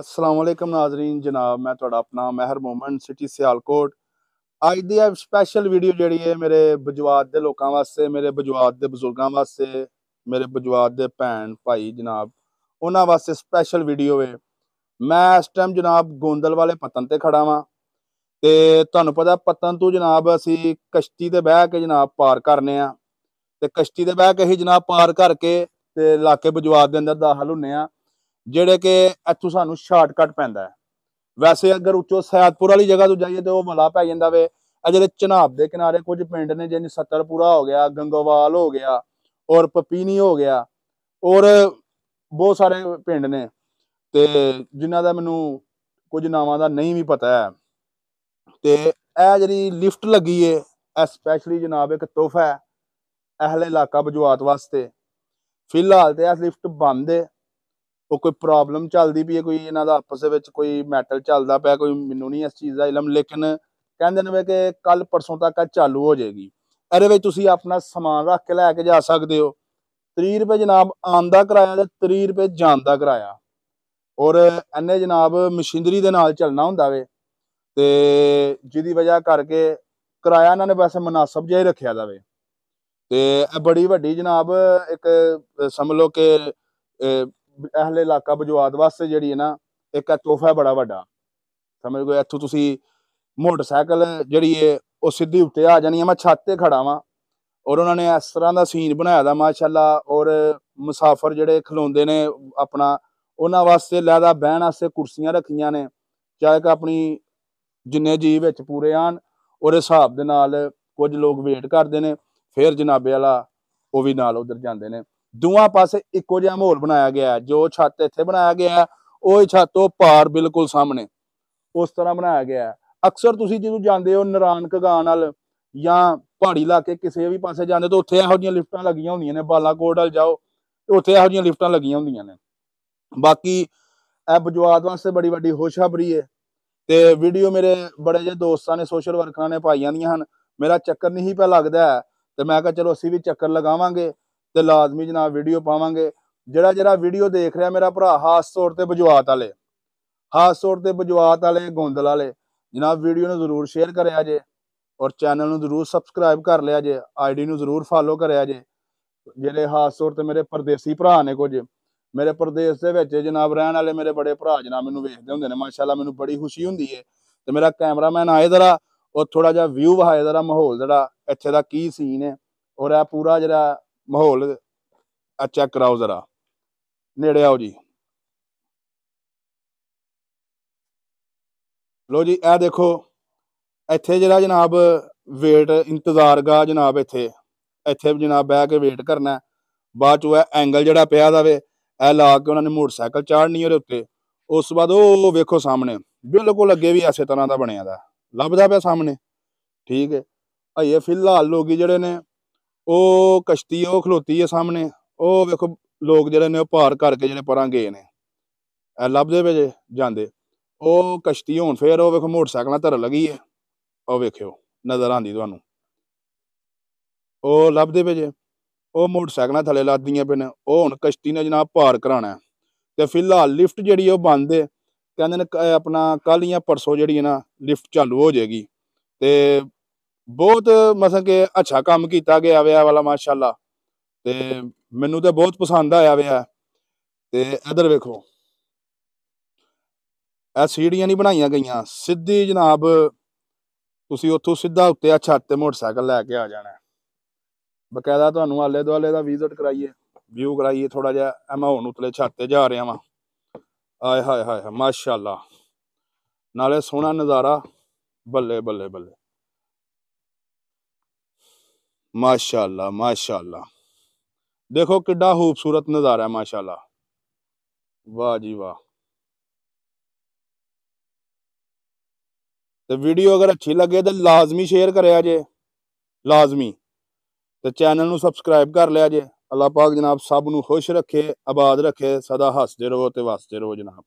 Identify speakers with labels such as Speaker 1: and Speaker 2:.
Speaker 1: ਅਸਲਾਮ ਵਾਲੇਕਮ ਨਾਜ਼ਰੀਨ ਜਨਾਬ ਮੈਂ ਤੁਹਾਡਾ ਆਪਣਾ ਮਹਿਰ ਮੂਮੈਂਟ ਸਿਟੀ ਸਿਆਲਕੋਟ ਅੱਜ ਦੀ ਇਹ ਸਪੈਸ਼ਲ ਵੀਡੀਓ ਜਿਹੜੀ ਹੈ ਮੇਰੇ ਬਜਵਾਦ ਦੇ ਲੋਕਾਂ ਵਾਸਤੇ ਮੇਰੇ ਬਜਵਾਦ ਦੇ ਬਜ਼ੁਰਗਾਂ ਵਾਸਤੇ ਮੇਰੇ ਬਜਵਾਦ ਦੇ ਭੈਣ ਭਾਈ ਜਨਾਬ ਉਹਨਾਂ ਵਾਸਤੇ ਸਪੈਸ਼ਲ ਵੀਡੀਓ ਹੈ ਮੈਂ ਇਸ ਟਾਈਮ ਜਨਾਬ ਗੋਂਦਲ ਵਾਲੇ ਪਤਨ ਤੇ ਖੜਾ ਵਾਂ ਤੇ ਤੁਹਾਨੂੰ ਪਤਾ ਪਤਨ ਤੋਂ ਜਨਾਬ ਅਸੀਂ ਕਸ਼ਤੀ ਤੇ ਬਹਿ ਕੇ ਜਨਾਬ ਪਾਰ ਕਰਨੇ ਆ ਤੇ ਕਸ਼ਤੀ ਤੇ ਬਹਿ ਕੇ ਹੀ ਜਨਾਬ ਪਾਰ ਕਰਕੇ ਤੇ ਇਲਾਕੇ ਬਜਵਾਦ ਦੇ ਅੰਦਰ ਦਾਖਲ ਹੁੰਨੇ ਆ ਜਿਹੜੇ ਕਿ ਇੱਥੋਂ ਸਾਨੂੰ ਸ਼ਾਰਟਕਟ ਪੈਂਦਾ ਹੈ ਵੈਸੇ ਅਗਰ ਉੱਚੋ ਸਿਆਦਪੁਰ ਵਾਲੀ ਜਗ੍ਹਾ ਤੋਂ ਜਾਈਏ ਤੇ ਉਹ ਮਲਾ ਪੈ ਜਾਂਦਾ ਵੇ ਆ ਜਿਹੜੇ ਚਨਾਬ ਦੇ ਕਿਨਾਰੇ ਕੁਝ ਪਿੰਡ ਨੇ ਜਿਵੇਂ ਸੱਤਰਪੁਰਾ ਹੋ ਗਿਆ ਗੰਗੋਵਾਲ ਹੋ ਗਿਆ ਔਰ ਪਪੀਨੀ ਹੋ ਗਿਆ ਔਰ ਬਹੁਤ ਸਾਰੇ ਪਿੰਡ ਨੇ ਤੇ ਜਿਨ੍ਹਾਂ ਦਾ ਮੈਨੂੰ ਕੁਝ ਨਾਵਾਂ ਦਾ ਨਹੀਂ ਵੀ ਪਤਾ ਹੈ ਤੇ ਇਹ ਜਿਹੜੀ ਲਿਫਟ ਲੱਗੀ ਏ ਸਪੈਸ਼ਲੀ ਜਨਾਬ ਇੱਕ ਤੋਹਫਾ ਹੈ ਅਹਲੇ ਇਲਾਕਾ ਬਜਵਾਤ ਵਾਸਤੇ ਫਿਲਹਾਲ ਤੇ ਇਹ ਲਿਫਟ ਬੰਦ ਏ ਉਹ ਕੋਈ ਪ੍ਰੋਬਲਮ ਚੱਲਦੀ ਪਈ ਹੈ ਕੋਈ ਇਹਨਾਂ ਦਾ ਆਪਸ ਦੇ ਵਿੱਚ ਕੋਈ ਮੈਟਲ ਚੱਲਦਾ ਪਿਆ ਕੋਈ ਮੈਨੂੰ ਨਹੀਂ ਇਸ ਚੀਜ਼ ਦਾ ਇਲਮ ਲੇਕਿਨ ਕਹਿੰਦੇ ਨੇ ਕਿ ਕੱਲ ਪਰਸੋਂ ਤੱਕ ਚਾਲੂ ਹੋ ਜਾਏਗੀ ਇਹਦੇ ਵਿੱਚ ਤੁਸੀਂ ਆਪਣਾ ਸਮਾਨ ਰੱਖ ਕੇ ਲੈ ਕੇ ਜਾ ਸਕਦੇ ਹੋ 30 ਰੁਪਏ ਜਨਾਬ ਆਂਦਾ ਦਾ ਕਿਰਾਇਆ ਤੇ 30 ਰੁਪਏ ਜਾਣ ਦਾ ਕਿਰਾਇਆ ਔਰ ਐਨੇ ਜਨਾਬ ਮਸ਼ੀਨਰੀ ਦੇ ਨਾਲ ਚੱਲਣਾ ਹੁੰਦਾ ਵੇ ਤੇ ਜਿਹਦੀ ਵਜ੍ਹਾ ਕਰਕੇ ਕਿਰਾਇਆ ਇਹਨਾਂ ਨੇ ਵੈਸੇ ਮناسب ਜਿਹਾ ਹੀ ਰੱਖਿਆ ਜਾਵੇ ਤੇ ਇਹ ਬੜੀ ਵੱਡੀ ਜਨਾਬ ਇੱਕ ਸਮਝ ਲਓ ਕਿ ਅਹਲੇ ਇਲਾਕਾ ਬਜਵਾਦ ਵਾਸਤੇ ਜਿਹੜੀ ਹੈ ਨਾ ਇੱਕ ਆ ਤੋਹਫਾ ਬੜਾ ਵੱਡਾ ਸਮਝ ਗਏ ਇੱਥੋਂ ਤੁਸੀਂ ਮੋਟਰਸਾਈਕਲ ਜਿਹੜੀ ਹੈ ਉਹ ਸਿੱਧੀ ਉੱਤੇ ਆ ਜਾਣੀ ਹੈ ਮੈਂ ਛੱਤ ਤੇ ਖੜਾ ਵਾਂ ਔਰ ਉਹਨਾਂ ਨੇ ਇਸ ਤਰ੍ਹਾਂ ਦਾ ਸੀਨ ਬਣਾਇਆ ਦਾ ਮਾਸ਼ਾਅੱਲਾ ਔਰ ਮੁਸਾਫਰ ਜਿਹੜੇ ਖਲੋਂਦੇ ਨੇ ਆਪਣਾ ਉਹਨਾਂ ਵਾਸਤੇ ਲੈਦਾ ਬਹਿਣ ਵਾਸਤੇ ਕੁਰਸੀਆਂ ਰੱਖੀਆਂ ਨੇ ਚਾਹੇ ਕਿ ਆਪਣੀ ਜਿੰਨੇ ਜੀ ਵਿੱਚ ਪੂਰੇ ਆਣ ਔਰ ਹਿਸਾਬ ਦੇ ਨਾਲ ਕੁਝ ਲੋਕ ਵੇਟ ਕਰਦੇ ਨੇ ਫਿਰ ਜਨਾਬੇ ਵਾਲਾ ਉਹ ਵੀ ਨਾਲ ਉਧਰ ਜਾਂਦੇ ਨੇ ਦੋਵਾਂ ਪਾਸੇ ਇੱਕੋ ਜਿਹਾ ਮਾਹੌਲ ਬਣਾਇਆ ਗਿਆ ਜੋ ਛੱਤ ਇੱਥੇ ਬਣਾਇਆ ਗਿਆ ਉਹ ਛੱਤ ਉਹ ਪਾਰ ਬਿਲਕੁਲ ਸਾਹਮਣੇ ਉਸ ਤਰ੍ਹਾਂ ਬਣਾਇਆ ਗਿਆ ਅਕਸਰ ਤੁਸੀਂ ਜਦੋਂ ਜਾਂਦੇ ਹੋ ਨਰਾਨ ਕਗਾਨ ਨਾਲ ਜਾਂ ਪਹਾੜੀ ਇਲਾਕੇ ਕਿਸੇ ਵੀ ਪਾਸੇ ਜਾਂਦੇ ਤਾਂ ਉੱਥੇ ਇਹੋ ਜਿਹੀਆਂ ਲਿਫਟਾਂ ਲੱਗੀਆਂ ਹੁੰਦੀਆਂ ਨੇ ਬਾਲਾਕੋਟ ਵਾਲ ਜਾਓ ਉੱਥੇ ਇਹੋ ਜਿਹੀਆਂ ਲਿਫਟਾਂ ਲੱਗੀਆਂ ਹੁੰਦੀਆਂ ਨੇ ਬਾਕੀ ਇਹ ਬਜਵਾਦ ਵਾਸਤੇ ਬੜੀ ਵੱਡੀ ਹੋਸ਼ਾਬਰੀ ਹੈ ਤੇ ਵੀਡੀਓ ਮੇਰੇ ਬੜੇ ਜੇ ਦੋਸਤਾਂ ਨੇ ਸੋਸ਼ਲ ਵਰਕਰਾਂ ਨੇ ਪਾਈਆਂ ਦੀਆਂ ਹਨ ਮੇਰਾ ਚੱਕਰ ਨਹੀਂ ਹੀ ਪਿਆ ਲੱਗਦਾ ਤੇ ਮੈਂ ਕਿਹਾ ਚਲੋ ਅਸੀਂ ਵੀ ਚੱਕਰ ਲਗਾਵਾਂਗੇ ਤੇ ਲਾਜ਼ਮੀ ਜਨਾਬ ਵੀਡੀਓ ਪਾਵਾਂਗੇ ਜਿਹੜਾ ਜਿਹੜਾ ਵੀਡੀਓ ਦੇਖ ਰਿਹਾ ਮੇਰਾ ਭਰਾ ਹਾਸ ਤੌਰ ਤੇ ਬਜਵਾਤ ਵਾਲੇ ਹਾਸ ਤੌਰ ਤੇ ਬਜਵਾਤ ਵਾਲੇ ਗੁੰਦਲ ਵਾਲੇ ਜਨਾਬ ਵੀਡੀਓ ਨੂੰ ਜ਼ਰੂਰ ਸ਼ੇਅਰ ਕਰਿਆ ਜੇ ਔਰ ਚੈਨਲ ਨੂੰ ਜ਼ਰੂਰ ਸਬਸਕ੍ਰਾਈਬ ਕਰ ਲਿਆ ਜੇ ਆਈਡੀ ਨੂੰ ਜ਼ਰੂਰ ਫਾਲੋ ਕਰਿਆ ਜੇ ਜਿਹੜੇ ਹਾਸ ਤੌਰ ਤੇ ਮੇਰੇ ਪਰਦੇਸੀ ਭਰਾ ਨੇ ਕੁਝ ਮੇਰੇ ਪਰਦੇਸ ਦੇ ਵਿੱਚ ਜਨਾਬ ਰਹਿਣ ਵਾਲੇ ਮੇਰੇ ਬੜੇ ਭਰਾ ਜਨਾਬ ਮੈਨੂੰ ਵੇਖਦੇ ਹੁੰਦੇ ਨੇ ਮਾਸ਼ਾਅੱਲਾ ਮੈਨੂੰ ਬੜੀ ਖੁਸ਼ੀ ਹੁੰਦੀ ਹੈ ਤੇ ਮੇਰਾ ਕੈਮਰਾਮੈਨ ਆਏ ਜ਼ਰਾ ਉਹ ਥੋੜਾ ਜਿਹਾ ਵਿਊ ਵਹਾਏ ਜ਼ਰਾ ਮਾਹੌਲ ਜਿਹੜਾ ਇੱਥੇ ਦਾ ਕੀ ਸੀਨ ਹੈ ਔਰ ਇਹ ਪੂਰਾ ਜਿਹੜਾ ਮਾਹੌਲ ਆ ਚੈੱਕ ਕਰਾਓ ਜ਼ਰਾ ਨੇੜੇ ਆਓ ਜੀ ਲੋ ਜੀ ਇਹ ਦੇਖੋ ਇੱਥੇ ਜਿਹੜਾ ਜਨਾਬ ਵੇਟ ਇੰਤਜ਼ਾਰਗਾ ਜਨਾਬ ਇੱਥੇ ਇੱਥੇ ਜਨਾਬ ਬਹਿ ਕੇ ਵੇਟ ਕਰਨਾ ਬਾਅਦ ਚੋਂ ਇਹ ਐਂਗਲ ਜਿਹੜਾ ਪਿਆ ਦਾਵੇ ਇਹ ਲਾ ਕੇ ਉਹਨਾਂ ਨੇ ਮੋਟਰਸਾਈਕਲ ਚਾੜਨੀ ਉਹਦੇ ਉੱਤੇ ਉਸ ਬਾਅਦ ਉਹ ਵੇਖੋ ਸਾਹਮਣੇ ਬਿਲਕੁਲ ਅੱਗੇ ਵੀ ਐਸੇ ਤਰ੍ਹਾਂ ਦਾ ਬਣਿਆ ਦਾ ਲੱਭਦਾ ਪਿਆ ਸਾਹਮਣੇ ਠੀਕ ਹੈ ਅਈਏ ਫਿਲਹਾਲ ਲੋਕੀ ਜਿਹੜੇ ਨੇ ਉਹ ਕਸ਼ਤੀ ਉਹ ਖਲੋਤੀ ਹੈ ਸਾਹਮਣੇ ਉਹ ਵੇਖੋ ਲੋਕ ਜਿਹੜੇ ਨੇ ਉਹ ਪਾਰ ਕਰਕੇ ਜਿਹੜੇ ਪਰਾਂ ਗਏ ਨੇ ਇਹ ਲੱਭਦੇ ਵੇ ਜਾਂਦੇ ਉਹ ਕਸ਼ਤੀ ਹੁਣ ਫੇਰ ਉਹ ਵੇਖੋ ਮੋਟਰਸਾਈਕਲਾਂ ਧਰ ਲੱਗੀ ਹੈ ਉਹ ਵੇਖਿਓ ਨਜ਼ਰ ਆਂਦੀ ਤੁਹਾਨੂੰ ਉਹ ਲੱਭਦੇ ਵੇ ਜੇ ਉਹ ਮੋਟਰਸਾਈਕਲਾਂ ਥੱਲੇ ਲੱਦੀਆਂ ਪੈਣ ਨੇ ਉਹ ਹੁਣ ਕਸ਼ਤੀ ਨੇ ਜਨਾਬ ਪਾਰ ਕਰਾਣਾ ਤੇ ਫਿਲਹਾਲ ਲਿਫਟ ਜਿਹੜੀ ਉਹ ਬੰਦ ਹੈ ਕਹਿੰਦੇ ਨੇ ਆਪਣਾ ਕੱਲ ਜਾਂ ਪਰਸੋਂ ਜਿਹੜੀ ਹੈ ਨਾ ਲਿਫਟ ਚਾਲੂ ਹੋ ਜਾਏਗੀ ਤੇ ਬਹੁਤ ਮਸਾਂ ਕਿ ਅੱਛਾ ਕੰਮ ਕੀਤਾ ਗਿਆ ਵਿਆ ਵਾਲਾ ਮਾਸ਼ਾਅੱਲਾ ਤੇ ਮੈਨੂੰ ਤਾਂ ਬਹੁਤ ਪਸੰਦ ਆਇਆ ਵਿਆ ਤੇ ਇਧਰ ਵੇਖੋ ਐ ਸੀੜੀਆਂ ਨਹੀਂ ਬਣਾਈਆਂ ਗਈਆਂ ਸਿੱਧੀ ਜਨਾਬ ਤੁਸੀਂ ਉੱਥੋਂ ਸਿੱਧਾ ਉੱਤੇ ਆ ਛੱਤ ਤੇ ਮੋਟਰਸਾਈਕਲ ਲੈ ਕੇ ਆ ਜਾਣਾ ਬਕਾਇਦਾ ਤੁਹਾਨੂੰ ਆਲੇ ਦੁਆਲੇ ਦਾ ਵਿਜ਼ਿਟ ਕਰਾਈਏ ਵਿਊ ਕਰਾਈਏ ਥੋੜਾ ਜਿਹਾ ਐਮਾ ਹੁਣ ਉਤਲੇ ਛੱਤ ਤੇ ਜਾ ਰਿਹਾ ਵਾਂ ਆਏ ਹਾਏ ਹਾਏ ਮਾਸ਼ਾਅੱਲਾ ਨਾਲੇ ਸੋਹਣਾ ਨਜ਼ਾਰਾ ਬੱਲੇ ਬੱਲੇ ਬੱਲੇ माशाल्लाह माशाल्लाह देखो कि खूबसूरत नज़ारा है माशाल्लाह वाह जी वाह तो वीडियो अगर अच्छी लगे तो लाजमी शेयर करे जे लाजमी तो चैनल में सबसक्राइब कर लिया जे अल्लाह पाक जनाब सब न खुश रखे आबाद रखे सदा हसते रहो तो वसते रहो जनाब